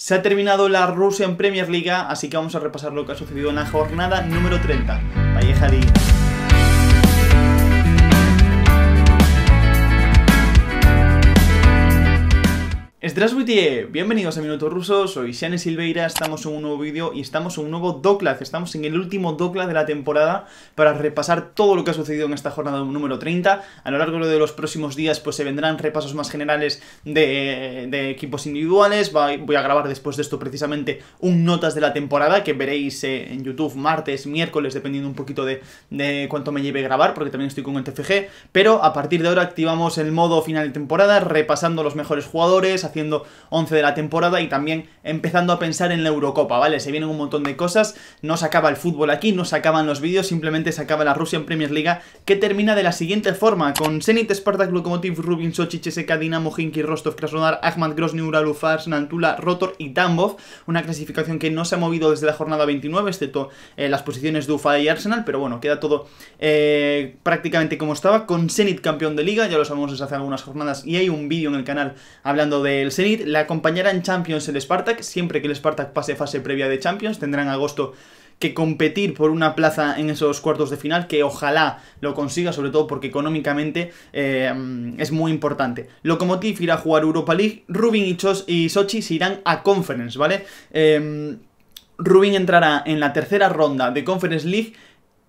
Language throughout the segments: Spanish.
Se ha terminado la Rusia en Premier League, así que vamos a repasar lo que ha sucedido en la jornada número 30. Valleja Strasbutie, bienvenidos a Minuto Ruso, soy Shane Silveira, estamos en un nuevo vídeo y estamos en un nuevo Doclaz. estamos en el último DocLad de la temporada para repasar todo lo que ha sucedido en esta jornada número 30. A lo largo de los próximos días pues se vendrán repasos más generales de, equipos individuales, voy a grabar después de esto precisamente un Notas de la temporada que veréis eh, en YouTube martes, miércoles, dependiendo un poquito de, de cuánto me lleve a grabar, porque también estoy con el TFG, pero a partir de ahora activamos el modo final de temporada, repasando los mejores jugadores, haciendo 11 de la temporada y también empezando a pensar en la Eurocopa, ¿vale? Se vienen un montón de cosas, no se acaba el fútbol aquí, no se acaban los vídeos, simplemente se acaba la Rusia en Premier League que termina de la siguiente forma, con Zenit, Spartak, Lokomotiv, Rubin, Sochi, Cheseka, Dinamo, Hinki, Rostov, Krasnodar, Ahmad, Grozny, Ufars, Nantula, Rotor y Tambov, una clasificación que no se ha movido desde la jornada 29, excepto eh, las posiciones de UFA y Arsenal, pero bueno, queda todo eh, prácticamente como estaba, con Zenit campeón de liga, ya lo sabemos desde hace algunas jornadas y hay un vídeo en el canal hablando del el le la acompañará en Champions el Spartak, siempre que el Spartak pase fase previa de Champions, tendrán agosto que competir por una plaza en esos cuartos de final, que ojalá lo consiga, sobre todo porque económicamente eh, es muy importante. Lokomotiv irá a jugar Europa League, Rubin y, Chos se irán a Conference, ¿vale? Eh, Rubin entrará en la tercera ronda de Conference League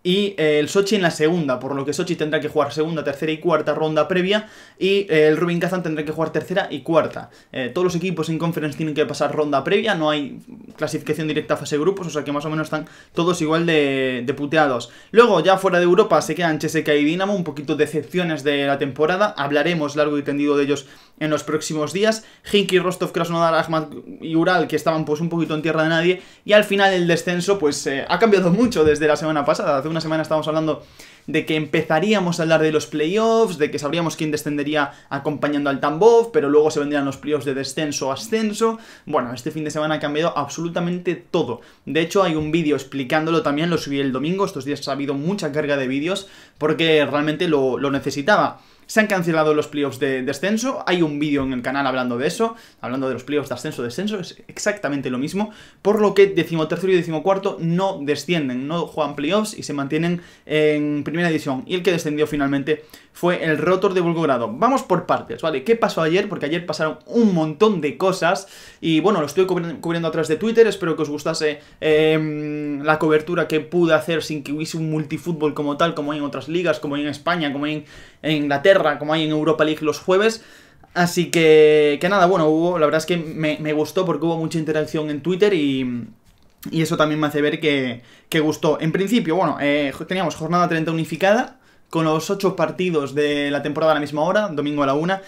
y eh, el Sochi en la segunda, por lo que Sochi tendrá que jugar segunda, tercera y cuarta ronda previa y eh, el Rubin Kazan tendrá que jugar tercera y cuarta. Eh, todos los equipos en Conference tienen que pasar ronda previa, no hay clasificación directa a fase de grupos, o sea que más o menos están todos igual de, de puteados. Luego, ya fuera de Europa, se quedan Cheseca y Dinamo, un poquito de decepciones de la temporada, hablaremos largo y tendido de ellos en los próximos días. Hinky, Rostov, Krasnodar, Ahmad y Ural, que estaban pues un poquito en tierra de nadie, y al final el descenso pues ha cambiado mucho desde la semana pasada, hace una semana estábamos hablando de que empezaríamos a hablar de los playoffs, de que sabríamos quién descendería acompañando al Tambov, pero luego se vendrían los playoffs de descenso o ascenso. Bueno, este fin de semana ha cambiado absolutamente todo. De hecho, hay un vídeo explicándolo también, lo subí el domingo, estos días ha habido mucha carga de vídeos porque realmente lo necesitaba se han cancelado los playoffs de descenso, hay un vídeo en el canal hablando de eso, hablando de los playoffs de ascenso-descenso, es exactamente lo mismo, por lo que decimotercero y decimocuarto no descienden, no juegan playoffs y se mantienen en primera edición, y el que descendió finalmente fue el Rotor de Volgogrado. Vamos por partes, ¿vale? ¿Qué pasó ayer? Porque ayer pasaron un montón de cosas y bueno, lo estoy cubriendo a través de Twitter, espero que os gustase em, la cobertura que pude hacer sin que hubiese un multifútbol como tal, como hay en otras ligas, como hay en España, como hay en Inglaterra, como hay en Europa League los jueves. Así que, que nada, bueno, hubo, la verdad es que me, gustó porque hubo mucha interacción en Twitter y, y eso también me hace ver que, que gustó. En principio, bueno, eh, teníamos jornada 30 unificada, con los 8 partidos de la temporada a la misma hora, domingo a la 1,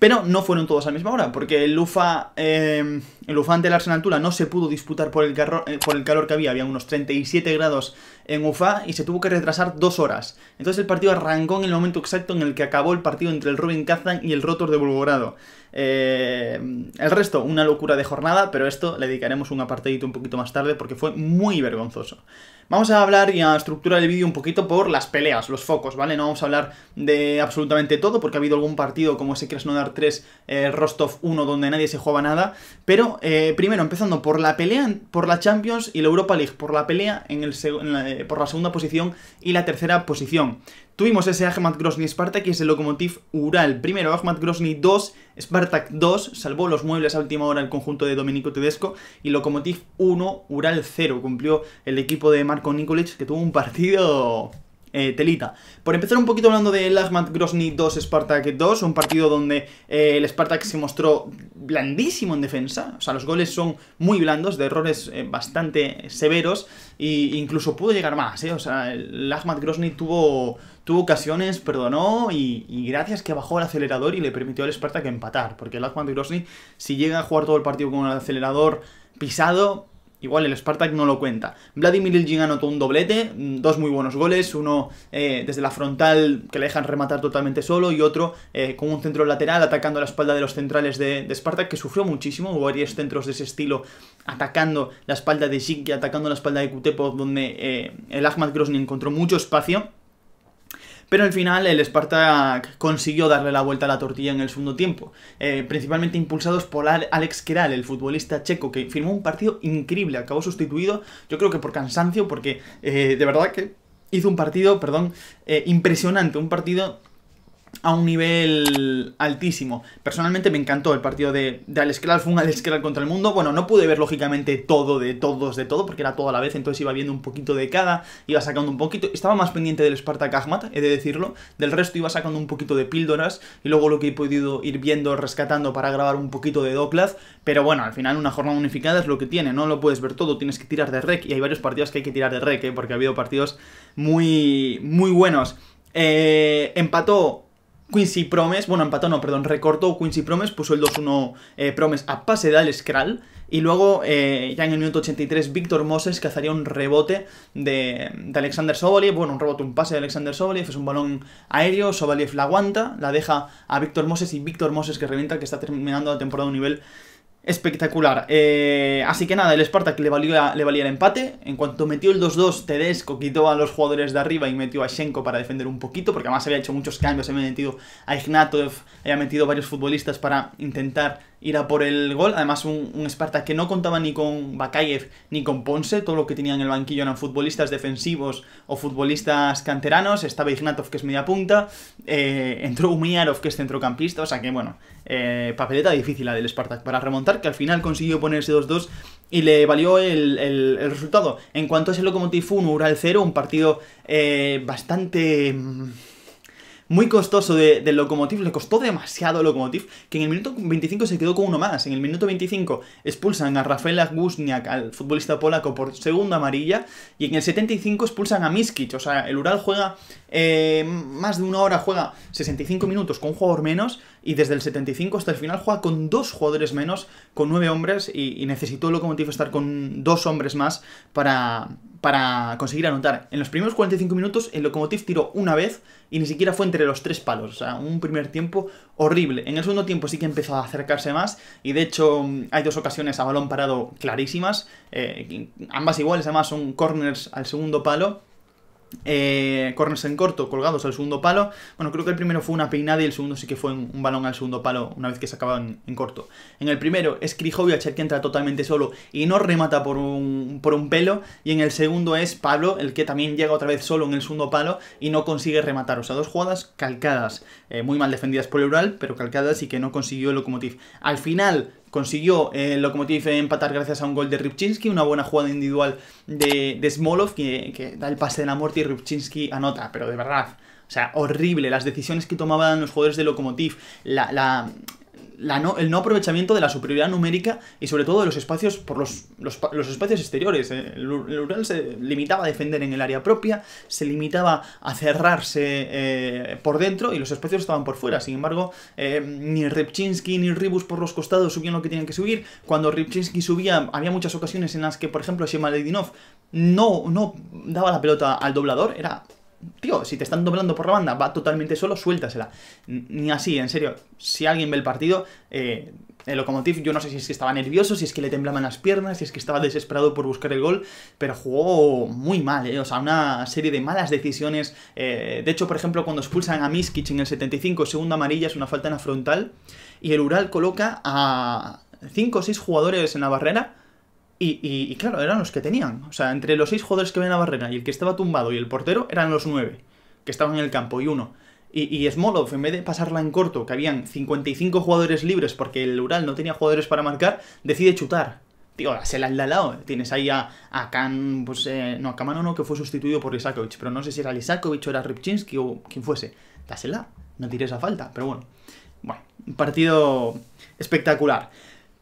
pero no fueron todos a la misma hora, porque el Ufa, eh, el Ufa ante el Arsenal Tula no se pudo disputar por el, eh, por el calor que había, había unos 37 grados en Ufa y se tuvo que retrasar dos horas. Entonces el partido arrancó en el momento exacto en el que acabó el partido entre el Rubin Kazan y el Rotor de Volgogrado. Eh, el resto, una locura de jornada, pero esto le dedicaremos un apartadito un poquito más tarde porque fue muy vergonzoso. Vamos a hablar y a estructurar el vídeo un poquito por las peleas, los focos, ¿vale? No vamos a hablar de absolutamente todo porque ha habido algún partido como ese Krasnodar 3, eh, Rostov 1, donde nadie se juega nada. Pero eh, primero, empezando por la pelea, por la Champions y la Europa League, por la pelea en el, en eh, por la segunda posición y la tercera posición. Tuvimos ese Ahmad Grozny Spartak y ese Lokomotiv Ural. Primero Ahmad Grozny 2, Spartak 2, salvó los muebles a última hora el conjunto de Domenico Tedesco y Lokomotiv 1, Ural 0. Cumplió el equipo de Marco Nikolic que tuvo un partido eh, telita. Por empezar un poquito hablando de Lagmat grosny 2, Spartak 2, un partido donde eh, el Spartak se mostró blandísimo en defensa, o sea, los goles son muy blandos, de errores eh, bastante severos, e incluso pudo llegar más, o sea, el Lagmat tuvo tuvo ocasiones, perdonó y, gracias que bajó el acelerador y le permitió al Spartak empatar, porque el Grosny, si llega a jugar todo el partido con el acelerador pisado, Igual el Spartak no lo cuenta. Vladimir Iljin anotó un doblete, mm, dos muy buenos goles, uno eh, desde la frontal que le dejan rematar totalmente solo y otro eh, con un centro lateral atacando la espalda de los centrales de, Spartak que sufrió muchísimo, hubo varios centros de ese estilo atacando la espalda de Zik y atacando la espalda de Kutepov donde eh, el Ahmad Grosny encontró mucho espacio. Pero al final el Esparta consiguió darle la vuelta a la tortilla en el segundo tiempo, eh, principalmente impulsados por Alex Keral, el futbolista checo, que firmó un partido increíble, acabó sustituido, yo creo que por cansancio, porque eh, de verdad que hizo un partido, perdón, eh, impresionante, un partido a un nivel altísimo. Personalmente me encantó el partido de, al Alex fue un Alex contra el mundo. Bueno, no pude ver lógicamente todo de todos de todo, porque era todo a la vez, entonces iba viendo un poquito de cada, iba sacando un poquito. Estaba más pendiente del Spartak Ahmad, he de decirlo. Del resto iba sacando un poquito de píldoras y luego lo que he podido ir viendo, rescatando para grabar un poquito de Doklaz. Pero bueno, al final una jornada unificada es lo que tiene, no lo puedes ver todo, tienes que tirar de rec y hay varios partidos que hay que tirar de rec, ¿eh? porque ha habido partidos muy, muy buenos. Eh, empató Quincy Promes, bueno, empató no, perdón, recortó Quincy Promes, puso el 2-1 eh, Promes a pase de Al Kral. Y luego, eh, ya en el minuto 83, Víctor Moses cazaría un rebote de, Alexander Sobolev, Bueno, un rebote, un pase de Alexander Sobolev, Es un balón aéreo. Sobolev la aguanta, la deja a Víctor Moses y Víctor Moses que revienta, que está terminando la temporada un nivel espectacular. Eh, así que nada, el Spartak le, valía, le el empate. En cuanto metió el 2-2, Tedesco quitó a los jugadores de arriba y metió a Shenko para defender un poquito, porque además había hecho muchos cambios, había metido a Ignatov, había metido varios futbolistas para intentar ir a por el gol. Además, un, un Spartak que no contaba ni con Bakayev ni con Ponce, todo lo que tenía en el banquillo eran futbolistas defensivos o futbolistas canteranos. Estaba Ignatov, que es media punta, eh, entró Umiarov, que es centrocampista, o sea que bueno, eh, papeleta difícil la del Spartak para remontar que al final consiguió ponerse 2-2 y le valió el, resultado. En cuanto a ese Lokomotiv 1, Ural 0, un partido eh, bastante mm, muy costoso de, de le costó demasiado Lokomotiv, que en el minuto 25 se quedó con uno más. En el minuto 25 expulsan a Rafael Agusniak, al futbolista polaco, por segunda amarilla, y en el 75 expulsan a Miskic. O sea, el Ural juega eh, más de una hora, juega 65 minutos con un jugador menos, y desde el 75 hasta el final juega con dos jugadores menos, con nueve hombres, y, necesitó necesitó Lokomotiv estar con dos hombres más para para conseguir anotar. En los primeros 45 minutos, el Lokomotiv tiró una vez y ni siquiera fue entre los tres palos. O sea, un primer tiempo horrible. En el segundo tiempo sí que empezó a acercarse más y de hecho hay dos ocasiones a balón parado clarísimas. Eh, ambas iguales, además son corners al segundo palo eh, corners en corto colgados al segundo palo. Bueno, creo que el primero fue una peinada y el segundo sí que fue un, balón al segundo palo una vez que se acababa en, corto. En el primero es el que entra totalmente solo y no remata por un, por un pelo. Y en el segundo es Pablo, el que también llega otra vez solo en el segundo palo y no consigue rematar. O sea, dos jugadas calcadas, eh, muy mal defendidas por el Ural, pero calcadas y que no consiguió el Locomotiv. Al final consiguió el eh, Lokomotiv empatar gracias a un gol de Rybczynski. una buena jugada individual de, Smolov que, da el pase de la muerte y Rybczynski anota, pero de verdad. O sea, horrible las decisiones que tomaban los jugadores de Lokomotiv, la, la, el no aprovechamiento de la superioridad numérica y sobre todo de los espacios por los, espacios exteriores. Eh, el, Ural se limitaba a defender en el área propia, se limitaba a cerrarse eh, por dentro y los espacios estaban por fuera. Sin embargo, eh, ni Repchinsky ni Ribus por los costados subían lo que tenían que subir. Cuando Repchinsky subía, había muchas ocasiones en las que, por ejemplo, Shema no, no daba la pelota al doblador, era tío, si te están doblando por la banda, va totalmente solo, suéltasela. Ni así, en serio. Si alguien ve el partido, eh, el Lokomotiv, yo no sé si es que estaba nervioso, si es que le temblaban las piernas, si es que estaba desesperado por buscar el gol, pero jugó muy mal, ¿eh? o sea, una serie de malas decisiones. Eh, de hecho, por ejemplo, cuando expulsan a Miskic en el 75, segunda amarilla es una falta en la frontal, y el Ural coloca a 5 o 6 jugadores en la barrera y, claro, eran los que tenían. O sea, entre los seis jugadores que ven la barrera y el que estaba tumbado y el portero, eran los nueve que estaban en el campo y uno. Y, y Smolov, en vez de pasarla en corto, que habían 55 jugadores libres porque el Ural no tenía jugadores para marcar, decide chutar. Tío, se la lado Tienes ahí a, a pues, eh, no, a Kamano no, que fue sustituido por Lisakovic, pero no sé si era Lisakovic o era Rybczynski o quien fuese. Dásela, no tires a falta, pero bueno. Bueno, un partido espectacular.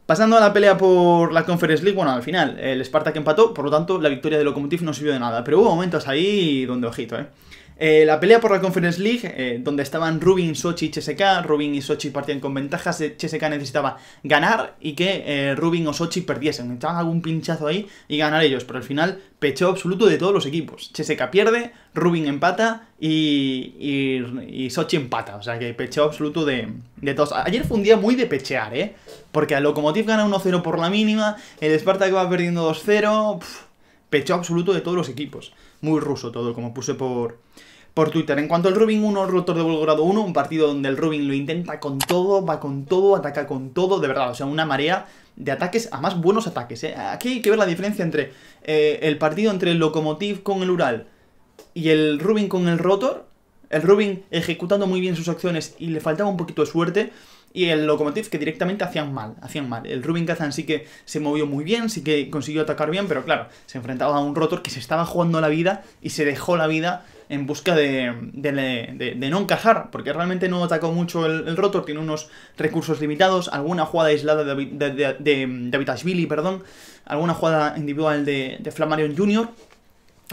Pasando a la pelea por la Conference League, bueno, al final el Spartak empató, por lo tanto la victoria de Lokomotiv no sirvió de nada, pero hubo momentos ahí donde ojito, ¿eh? Eh, la pelea por la Conference League, eh, donde estaban Rubin, Sochi y CSK, Rubin y Sochi partían con ventajas, eh, CSK necesitaba ganar y que Rubin o Sochi perdiesen, necesitaban algún pinchazo ahí y ganar ellos, pero al final pecho absoluto de todos los equipos. CSK pierde, Rubin empata y, y, y Sochi empata, o sea que pecheo absoluto de, de, todos. Ayer fue un día muy de pechear, ¿eh? Porque a Lokomotiv gana 1-0 por la mínima, el Spartak va perdiendo 2-0 pecho absoluto de todos los equipos. Muy ruso todo, como puse por, por Twitter. En cuanto al Rubin 1, rotor de Volgogrado 1, un partido donde el Rubin lo intenta con todo, va con todo, ataca con todo, de verdad, o sea, una marea de ataques, a más buenos ataques. ¿eh? Aquí hay que ver la diferencia entre eh, el partido entre el Lokomotiv con el Ural y el Rubin con el Rotor. El Rubin ejecutando muy bien sus acciones y le faltaba un poquito de suerte y el locomotive que directamente hacían mal, hacían mal. El Rubin Kazan sí que se movió muy bien, sí que consiguió atacar bien, pero claro, se enfrentaba a un Rotor que se estaba jugando la vida y se dejó la vida en busca de, de, de, no encajar, porque realmente no atacó mucho el, Rotor, tiene unos recursos limitados, alguna jugada aislada de, de, perdón, alguna jugada individual de, de Flammarion Jr.,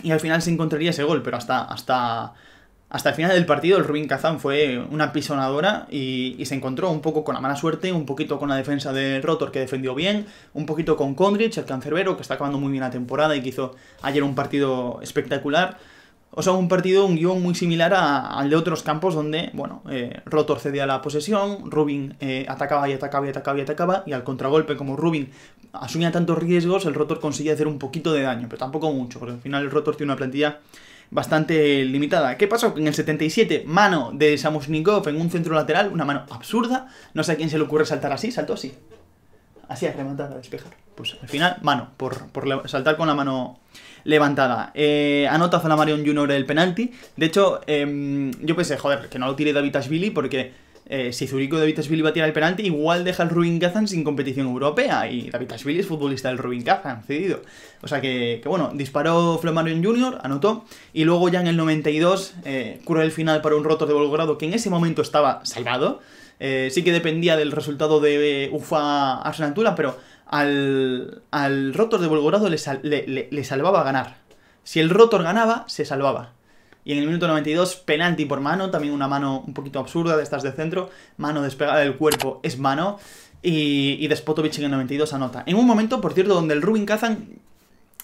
y al final se encontraría ese gol, pero hasta, hasta hasta el final del partido el Rubin Kazán fue una pisonadora y, se encontró un poco con la mala suerte, un poquito con la defensa del Rotor que defendió bien, un poquito con Condrich el cancerbero, que está acabando muy bien la temporada y que hizo ayer un partido espectacular. O sea, un partido, un guión muy similar al de otros campos donde, bueno, eh, Rotor cedía la posesión, Rubin eh, atacaba y atacaba y atacaba y atacaba, y al contragolpe, como Rubin asumía tantos riesgos, el Rotor conseguía hacer un poquito de daño, pero tampoco mucho, porque al final el Rotor tiene una plantilla bastante limitada. ¿Qué pasó? En el 77, mano de Samushnikov en un centro lateral, una mano absurda. No sé a quién se le ocurre saltar así, saltó así. Así a rematar, a despejar. Pues al final, mano, por, saltar con la mano levantada. Eh, anota Zalamarion Junior el penalti. De hecho, em, yo pensé, joder, que no lo tire David Billy porque eh, si Zurico de Vitasvili va a tirar el penalti, igual deja al Rubin Kazan sin competición europea. Y Vitasvili es futbolista del Rubin Kazan, cedido. O sea que, que bueno, disparó Flamarion Jr., anotó. Y luego ya en el 92, eh, curó el final para un Rotor de Volgogrado que en ese momento estaba salvado. Eh, sí que dependía del resultado de eh, UFA Arsenal pero al, al Rotor de Volgogrado le salvaba ganar. Si el Rotor ganaba, se salvaba. Y en el minuto 92, penalti por mano, también una mano un poquito absurda de estas de centro, mano despegada del cuerpo es mano. Y, y Despotovic en el 92 anota. En un momento, por cierto, donde el Rubin Kazan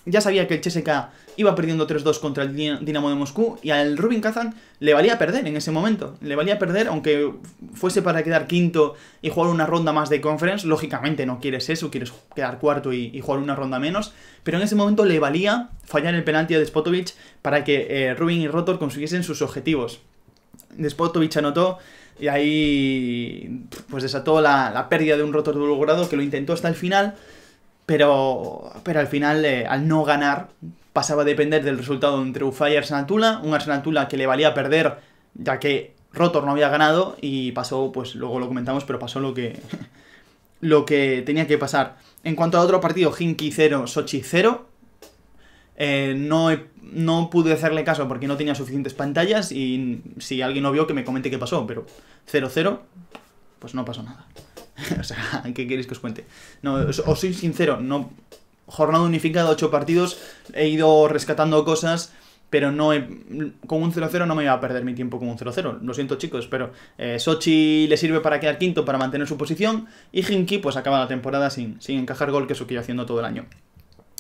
ya sabía que el CSKA iba perdiendo 3-2 contra el Dinamo de Moscú y al Rubin Kazan le valía perder en ese momento. Le valía perder, aunque fuese para quedar quinto y jugar una ronda más de conference. Lógicamente no quieres eso, quieres quedar cuarto y, jugar una ronda menos. Pero en ese momento le valía fallar el penalti a Despotovic para que eh, Rubin y Rotor consiguiesen sus objetivos. Despotovic anotó y ahí pues desató la, pérdida de un Rotor de grado que lo intentó hasta el final pero, pero al final, eh, al no ganar, pasaba a depender del resultado entre UFA y Arsenal Tula, un Arsenal Tula que le valía perder, ya que Rotor no había ganado, y pasó, pues luego lo comentamos, pero pasó lo que, lo que tenía que pasar. En cuanto a otro partido, Hinky 0, Sochi 0, eh, no, no pude hacerle caso porque no tenía suficientes pantallas y si alguien lo vio que me comente qué pasó, pero 0-0, pues no pasó nada. o sea, ¿qué queréis que os cuente? No, os soy sincero, no. Jornada unificada, ocho partidos, he ido rescatando cosas pero no con un 0-0 no me iba a perder mi tiempo con un 0-0. Lo siento chicos, pero eh, Sochi le sirve para quedar quinto, para mantener su posición, y Hinki pues acaba la temporada sin, sin encajar gol, que eso lo que iba haciendo todo el año.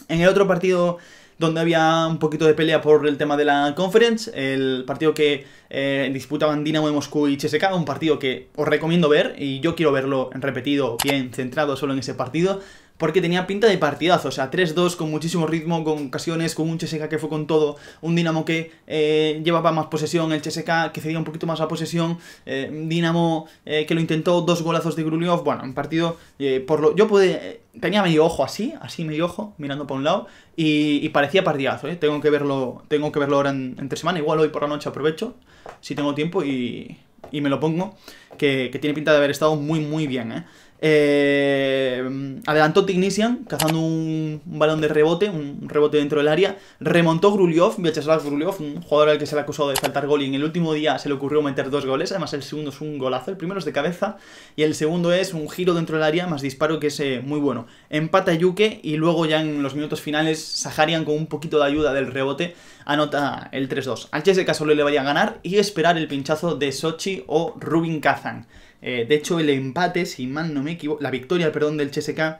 En el otro partido donde había un poquito de pelea por el tema de la Conference, el partido que eh, disputaban Dinamo de Moscú y CSKA, un partido que os recomiendo ver y yo quiero verlo repetido, bien centrado solo en ese partido porque tenía pinta de partidazo, o sea, 3-2 con muchísimo ritmo, con ocasiones, con un Cheseca que fue con todo, un Dinamo que eh, llevaba más posesión, el Cheseca que cedía un poquito más la posesión, eh, Dinamo eh, que lo intentó, dos golazos de Gruliov, bueno, un partido eh, por lo... Yo pude... tenía medio ojo así, así medio ojo, mirando para un lado, y, y parecía partidazo, tengo que verlo tengo que verlo ahora entre semana, igual hoy por la noche aprovecho, si tengo tiempo y, y me lo pongo, que, que tiene pinta de haber estado muy muy bien, ¿eh? Eh, adelantó Tignisian, cazando un, balón de rebote, un rebote dentro del área. Remontó Gruliov, Gruliov, un jugador al que se le acusó de faltar gol y en el último día se le ocurrió meter dos goles. Además, el segundo es un golazo, el primero es de cabeza y el segundo es un giro dentro del área más disparo que es muy bueno. Empata Yuke y luego ya en los minutos finales Saharian con un poquito de ayuda del rebote anota el 3-2. Al caso le vaya a ganar y esperar el pinchazo de Sochi o Rubin Kazan. Eh, de hecho, el empate, si mal no me equivoco, la victoria, perdón, del CSK,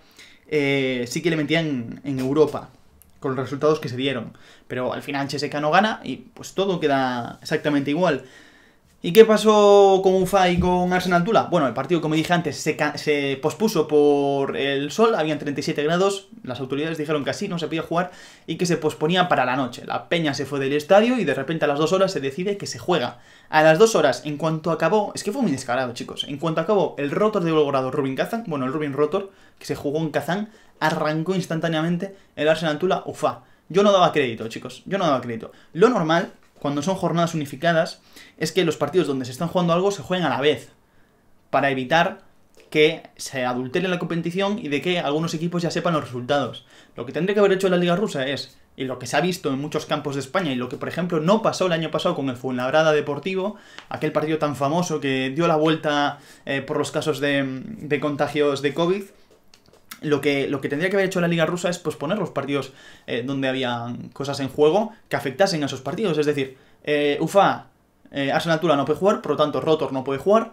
eh, sí que le metían en Europa, con los resultados que se dieron. Pero al final CSK no gana y pues todo queda exactamente igual. ¿Y qué pasó con UFA y con Arsenal Tula? Bueno, el partido, como dije antes, se, pospuso por el sol, habían 37 grados, las autoridades dijeron que así no se podía jugar y que se posponía para la noche. La peña se fue del estadio y de repente a las 2 horas se decide que se juega. A las 2 horas, en cuanto acabó, es que fue muy descarado, chicos, en cuanto acabó el rotor de Belgrado Rubin Kazan, bueno, el Rubin Rotor, que se jugó en Kazan... arrancó instantáneamente el Arsenal Tula UFA. Yo no daba crédito, chicos, yo no daba crédito. Lo normal cuando son jornadas unificadas, es que los partidos donde se están jugando algo se jueguen a la vez, para evitar que se adultere la competición y de que algunos equipos ya sepan los resultados. Lo que tendría que haber hecho la Liga Rusa es, y lo que se ha visto en muchos campos de España, y lo que por ejemplo no pasó el año pasado con el Fuenlabrada Deportivo, aquel partido tan famoso que dio la vuelta eh, por los casos de, de contagios de COVID, lo que, lo que tendría que haber hecho la Liga Rusa es posponer los partidos eh, donde había cosas en juego que afectasen a esos partidos. Es decir, eh, UFA, eh, Arsenal Tula no puede jugar, por lo tanto Rotor no puede jugar,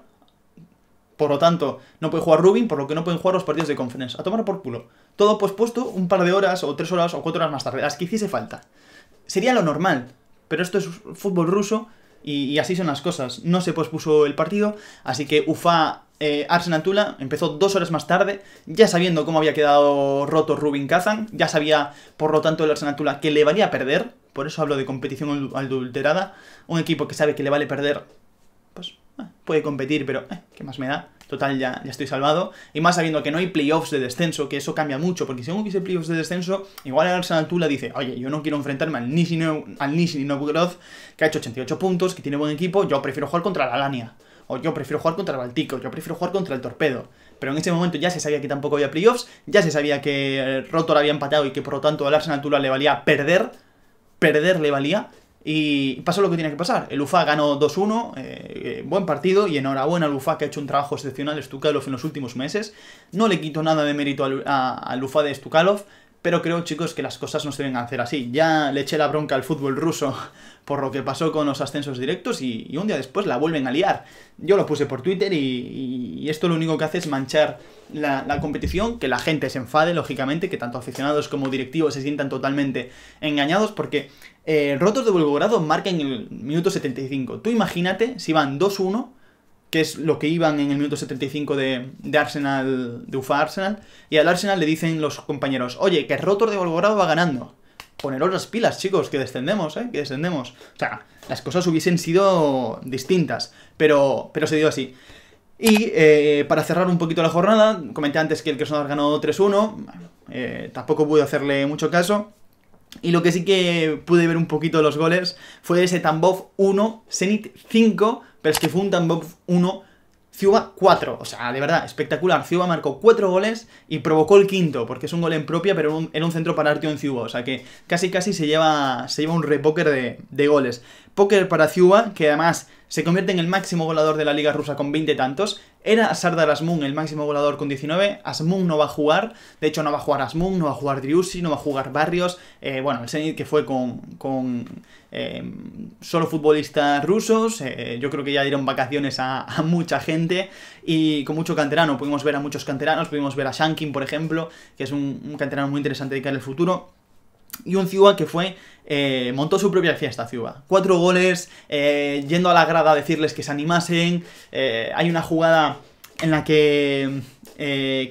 por lo tanto no puede jugar Rubin, por lo que no pueden jugar los partidos de Conference. A tomar por culo. Todo pospuesto un par de horas o tres horas o cuatro horas más tarde, las que hiciese falta. Sería lo normal, pero esto es fútbol ruso y así son las cosas. No se pospuso el partido, así que UFA eh, Arsenal Tula empezó dos horas más tarde, ya sabiendo cómo había quedado roto Rubin Kazan, ya sabía, por lo tanto, el Arsenal Tula que le valía perder, por eso hablo de competición adulterada, un equipo que sabe que le vale perder, pues eh, puede competir, pero eh, ¿qué más me da? Total, ya, ya estoy salvado. Y más sabiendo que no hay playoffs de descenso, que eso cambia mucho, porque si aún hubiese playoffs de descenso, igual el Arsenal Tula dice, oye, yo no quiero enfrentarme al Nizhny, al Novgorod, que ha hecho 88 puntos, que tiene buen equipo, yo prefiero jugar contra la Alania o yo prefiero jugar contra el Baltico, yo prefiero jugar contra el Torpedo. Pero en ese momento ya se sabía que tampoco había playoffs, ya se sabía que eh, Rotor había empatado y que por lo tanto al Arsenal Tula le valía perder, perder le valía. Y pasó lo que tenía que pasar. El UFA ganó 2-1, eh, eh, buen partido y enhorabuena al UFA que ha hecho un trabajo excepcional Stukalov en los últimos meses. No le quito nada de mérito al, al UFA de Stukalov, pero creo, chicos, que las cosas no se deben hacer así. Ya le eché la bronca al fútbol ruso por lo que pasó con los ascensos directos y, un día después la vuelven a liar. Yo lo puse por Twitter y, esto lo único que hace es manchar la, competición, que la gente se enfade, lógicamente, que tanto aficionados como directivos se sientan totalmente engañados porque eh, rotos de marca en el minuto 75. Tú imagínate si van 2-1 que es lo que iban en el minuto 75 de, Arsenal, de UFA Arsenal, y al Arsenal le dicen los compañeros, oye, que Rotor de Volgorado va ganando. Poneros las pilas, chicos, que descendemos, ¿eh? Que descendemos. O sea, las cosas hubiesen sido distintas, pero, pero se dio así. Y eh, para cerrar un poquito la jornada, comenté antes que el Krasnodar ganó 3-1, eh, tampoco pude hacerle mucho caso. Y lo que sí que pude ver un poquito los goles fue ese Tambov 1, Zenit 5, pero es que fue un 1, Ciuba 4. O sea, de verdad, espectacular. Ciuba marcó 4 goles y provocó el quinto, porque es un gol en propia, pero en era un centro para en Ciuba. O sea que casi casi se lleva, se lleva un repóker de, goles. Póker para Ciuba, que además se convierte en el máximo goleador de la liga rusa con 20 tantos. Era Sardar Asmun el máximo volador con 19. Asmun no va a jugar. De hecho, no va a jugar Asmun, no va a jugar Driussi, no va a jugar Barrios. Eh, bueno, el Zenit que fue con, con em, solo futbolistas rusos. Eh, yo creo que ya dieron vacaciones a, mucha gente. Y con mucho canterano. Pudimos ver a muchos canteranos. Pudimos ver a Shankin, por ejemplo, que es un, un canterano muy interesante de cara al futuro y un Ciuba que fue eh, montó su propia fiesta, Ciuba. Cuatro goles, eh, yendo a la grada a decirles que se animasen. Eh, hay una jugada en la que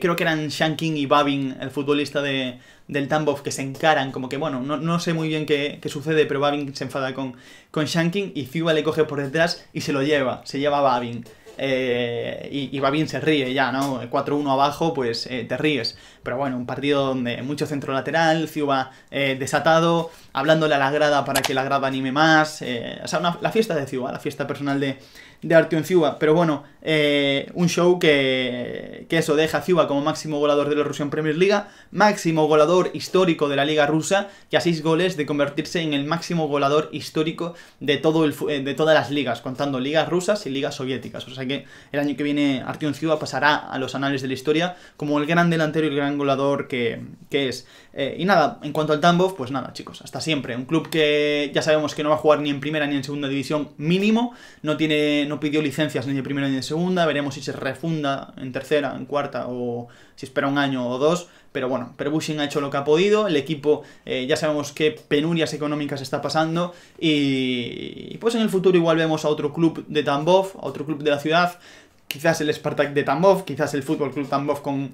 creo que eran Shanking y Babin, el futbolista de, del Tambov, que se encaran, como que bueno, no, sé muy bien qué, sucede, pero Babin se enfada con, con Shanking y Ciuba le coge por detrás y se lo lleva, se lleva a Babin. Eh, y, va bien, se ríe ya, ¿no? 4-1 abajo, pues eh, te ríes. Pero bueno, un partido donde mucho centro lateral, Ciuba eh, desatado, hablándole a la grada para que la grada anime más. o sea, la fiesta de Ciuba, la fiesta personal de, de Artyom Pero bueno, eh, un show que, que eso deja a Ciuba como máximo goleador de la en Premier League, máximo goleador histórico de la Liga Rusa y a 6 goles de convertirse en el máximo goleador histórico de, todo el, de todas las ligas, contando ligas rusas y ligas soviéticas. O sea que el año que viene Artyom Ciuba pasará a los anales de la historia como el gran delantero y el gran goleador que, es. Eh, y nada, en cuanto al Tambov, pues nada, chicos, hasta siempre. Un club que ya sabemos que no va a jugar ni en primera ni en segunda división mínimo, no tiene no pidió licencias ni de primera ni de segunda. Veremos si se refunda en tercera, en cuarta o si espera un año o dos. Pero bueno, Bushing ha hecho lo que ha podido. El equipo eh, ya sabemos qué penurias económicas está pasando. Y, pues en el futuro igual vemos a otro club de Tambov, a otro club de la ciudad. Quizás el Spartak de Tambov, quizás el Fútbol Club Tambov con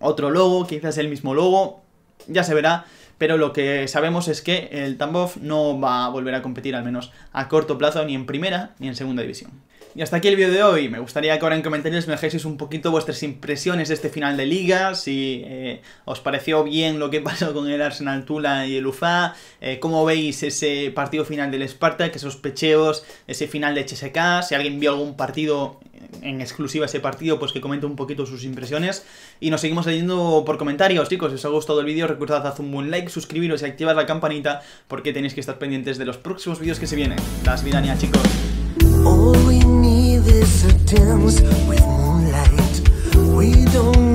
otro logo, quizás el mismo logo. Ya se verá pero lo que sabemos es que el Tambov no va a volver a competir, al menos a corto plazo, ni en primera ni en segunda división. Y hasta aquí el vídeo de hoy. Me gustaría que ahora en comentarios me dejéis un poquito vuestras impresiones de este final de liga, si eh, os pareció bien lo que pasó con el Arsenal Tula y el Ufa, eh, cómo veis ese partido final del Spartak, esos pecheos, ese final de HSK, si alguien vio algún partido en exclusiva ese partido, pues que comente un poquito sus impresiones. Y nos seguimos leyendo por comentarios, chicos. Si os ha gustado el vídeo, recordad hacer un buen like, suscribiros y activar la campanita porque tenéis que estar pendientes de los próximos vídeos que se vienen. Las vidania, chicos. dance with moonlight. We don't